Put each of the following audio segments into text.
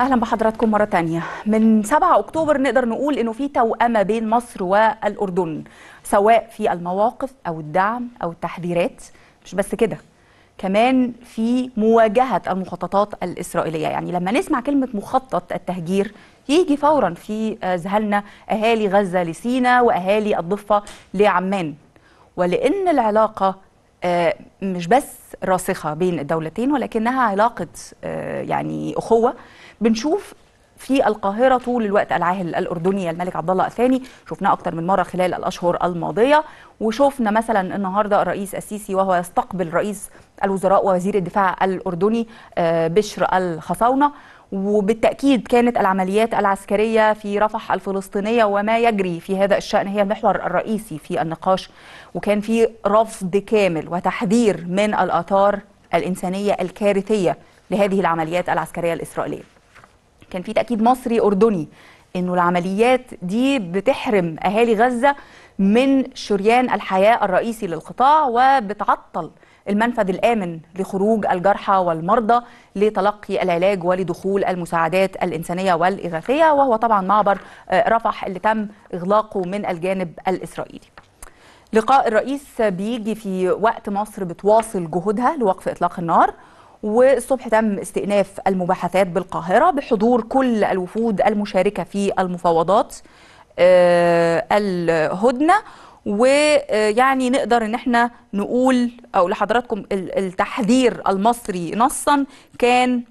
اهلا بحضراتكم مره تانية من 7 اكتوبر نقدر نقول انه في توأمه بين مصر والاردن سواء في المواقف او الدعم او التحذيرات مش بس كده كمان في مواجهه المخططات الاسرائيليه يعني لما نسمع كلمه مخطط التهجير يجي فورا في آه، ذهلنا اهالي غزه لسينا واهالي الضفه لعمان ولان العلاقه آه، مش بس راسخه بين الدولتين ولكنها علاقه آه، يعني اخوه بنشوف في القاهره طول الوقت العاهل الاردني الملك عبد الله الثاني شفناه اكتر من مره خلال الاشهر الماضيه وشفنا مثلا النهارده الرئيس السيسي وهو يستقبل رئيس الوزراء ووزير الدفاع الاردني آه، بشر الخصاونه وبالتأكيد كانت العمليات العسكرية في رفح الفلسطينية وما يجري في هذا الشأن هي المحور الرئيسي في النقاش وكان في رفض كامل وتحذير من الآثار الإنسانية الكارثية لهذه العمليات العسكرية الإسرائيلية كان في تاكيد مصري اردني انه العمليات دي بتحرم اهالي غزه من شريان الحياه الرئيسي للقطاع وبتعطل المنفذ الامن لخروج الجرحى والمرضى لتلقي العلاج ولدخول المساعدات الانسانيه والاغاثيه وهو طبعا معبر آه، رفح اللي تم اغلاقه من الجانب الاسرائيلي. لقاء الرئيس بيجي في وقت مصر بتواصل جهودها لوقف اطلاق النار والصبح تم استئناف المباحثات بالقاهرة بحضور كل الوفود المشاركة في المفاوضات آه، الهدنة ويعني نقدر ان احنا نقول او لحضراتكم التحذير المصري نصا كان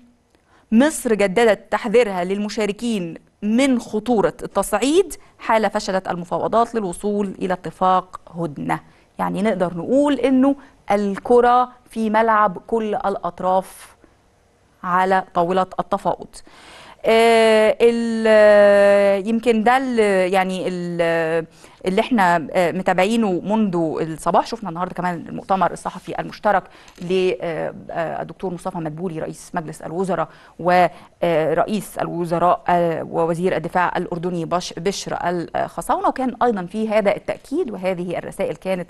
مصر جددت تحذيرها للمشاركين من خطورة التصعيد حال فشلت المفاوضات للوصول إلى اتفاق هدنة يعني نقدر نقول انه الكره في ملعب كل الاطراف على طاوله التفاوض آه، يمكن ده يعني اللي احنا آه، متابعينه منذ الصباح شفنا النهارده كمان المؤتمر الصحفي المشترك للدكتور آه، مصطفى مدبولي رئيس مجلس الوزراء ورئيس الوزراء ووزير الدفاع الاردني بشر الخصاونه وكان ايضا في هذا التاكيد وهذه الرسائل كانت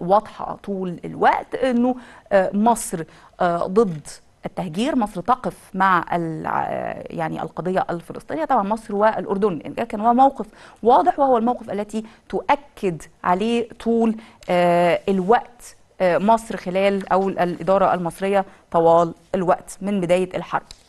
واضحه طول الوقت انه مصر ضد التهجير مصر تقف مع يعني القضية الفلسطينية طبعا مصر والأردن كان هو موقف واضح وهو الموقف التي تؤكد عليه طول آه، الوقت آه، مصر خلال أو الإدارة المصرية طوال الوقت من بداية الحرب